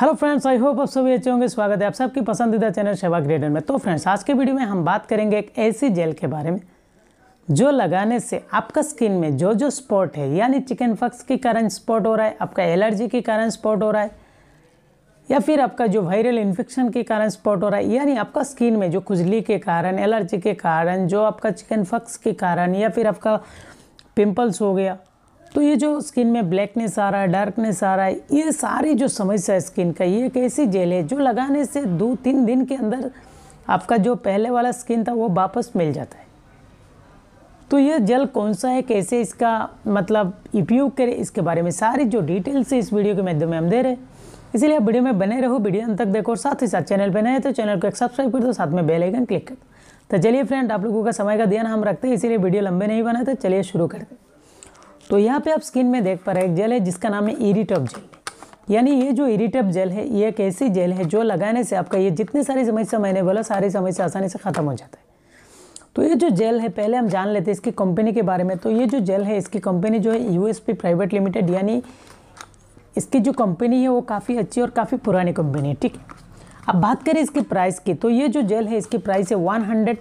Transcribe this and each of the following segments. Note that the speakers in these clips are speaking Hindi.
हेलो फ्रेंड्स आई होप आप सभी अच्छे होंगे स्वागत है आप सबकी पसंदीदा चैनल शेवा ग्रेडर में तो फ्रेंड्स आज के वीडियो में हम बात करेंगे एक ऐसी जेल के बारे में जो लगाने से आपका स्किन में जो जो स्पॉट है यानी चिकन फक्स के कारण स्पॉट हो रहा है आपका एलर्जी के कारण स्पॉट हो रहा है या फिर आपका जो वायरल इन्फेक्शन के कारण स्पॉट हो रहा है यानी आपका स्किन में जो खुजली के कारण एलर्जी के कारण जो आपका चिकन फक्स के कारण या फिर आपका पिम्पल्स हो गया तो ये जो स्किन में ब्लैकनेस आ रहा है डार्कनेस आ रहा है ये सारी जो समस्या है स्किन का ये एक ऐसी जेल है जो लगाने से दो तीन दिन के अंदर आपका जो पहले वाला स्किन था वो वापस मिल जाता है तो ये जल कौन सा है कैसे इसका मतलब उपयोग करें इसके बारे में सारी जो डिटेल्स है इस वीडियो के माध्यम में हम दे रहे हैं इसीलिए आप वीडियो में बने रहो वीडियो अंत तक देखो और साथ ही साथ चैनल पर नए तो चैनल को एक सब्सक्राइब कर दो साथ में बेल आइकन क्लिक कर दो तो चलिए फ्रेंड आप लोगों का समय का ध्यान हम रखते हैं इसीलिए वीडियो लंबे नहीं बनाते चलिए शुरू कर दें तो यहाँ पे आप स्क्रीन में देख पा रहे एक जेल है जिसका नाम है इरीटॉप जेल यानी ये जो इरीटॉप जेल है ये एक ऐसी जेल है जो लगाने से आपका ये जितनी सारी समस्या मैंने बोला सारी समस्या आसानी से ख़त्म हो जाता है तो ये जो जेल है पहले हम जान लेते हैं इसकी कंपनी के बारे में तो ये जो जेल है इसकी कंपनी जो है यू प्राइवेट लिमिटेड यानी इसकी जो कंपनी है वो काफ़ी अच्छी और काफ़ी पुरानी कंपनी है ठीक है अब बात करें इसके प्राइस की तो ये जो जेल है इसकी प्राइस है one hundred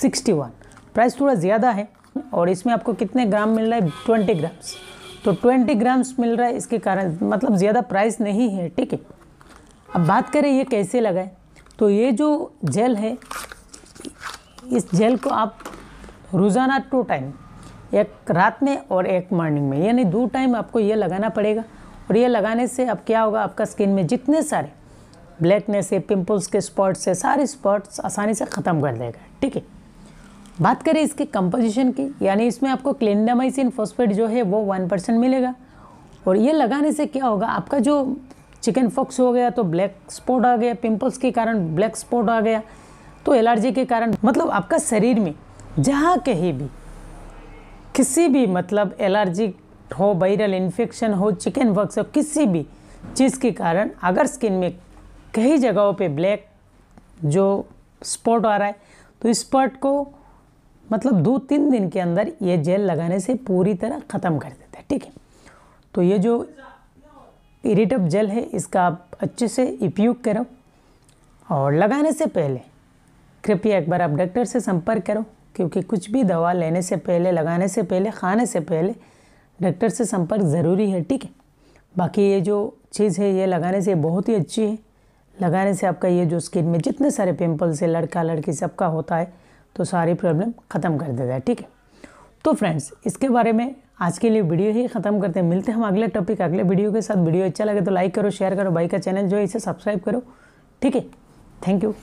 sixty one price थोड़ा ज़्यादा है और इसमें आपको कितने ग्राम मिल रहा है ट्वेंटी ग्राम्स तो ट्वेंटी ग्राम्स मिल रहा है इसके कारण मतलब ज़्यादा प्राइस नहीं है ठीक है अब बात करें ये कैसे लगाए तो ये जो जेल है इस जेल को आप रोज़ाना टू टाइम एक रात में और एक मॉर्निंग में यानी दो टाइम आपको ये लगाना पड़ेगा और ये लगाने से अब क्या होगा आपका स्किन में जितने सारे ब्लैकनेस है पिंपल्स के स्पॉट्स है सारे स्पॉट्स आसानी से ख़त्म कर देगा ठीक है बात करें इसके कंपोजिशन की यानी इसमें आपको क्लेंडामाइसिन फॉस्फेट जो है वो वन परसेंट मिलेगा और ये लगाने से क्या होगा आपका जो चिकन फॉक्स हो गया तो ब्लैक स्पॉट आ गया पिंपल्स के कारण ब्लैक स्पॉट आ गया तो एलर्जी के कारण मतलब आपका शरीर में जहाँ कहीं भी किसी भी मतलब एलर्जी हो वायरल इन्फेक्शन हो चिकन फॉक्स हो किसी भी चीज़ के कारण अगर स्किन में कई जगहों पर ब्लैक जो स्पॉट आ रहा है तो इस स्पॉट को मतलब दो तीन दिन के अंदर ये जेल लगाने से पूरी तरह ख़त्म कर देता है ठीक है तो ये जो इरिटअप जेल है इसका आप अच्छे से उपयोग करो और लगाने से पहले कृपया एक बार आप डॉक्टर से संपर्क करो क्योंकि कुछ भी दवा लेने से पहले लगाने से पहले खाने से पहले डॉक्टर से संपर्क ज़रूरी है ठीक है बाकी ये जो चीज़ है ये लगाने से बहुत ही अच्छी है लगाने से आपका ये जो स्किन में जितने सारे पिंपल्स है लड़का लड़की सबका होता है तो सारी प्रॉब्लम ख़त्म कर देता है ठीक है तो फ्रेंड्स इसके बारे में आज के लिए वीडियो ही खत्म करते हैं मिलते हैं हम अगले टॉपिक अगले वीडियो के साथ वीडियो अच्छा लगे तो लाइक करो शेयर करो बाई का चैनल जो है इसे सब्सक्राइब करो ठीक है थैंक यू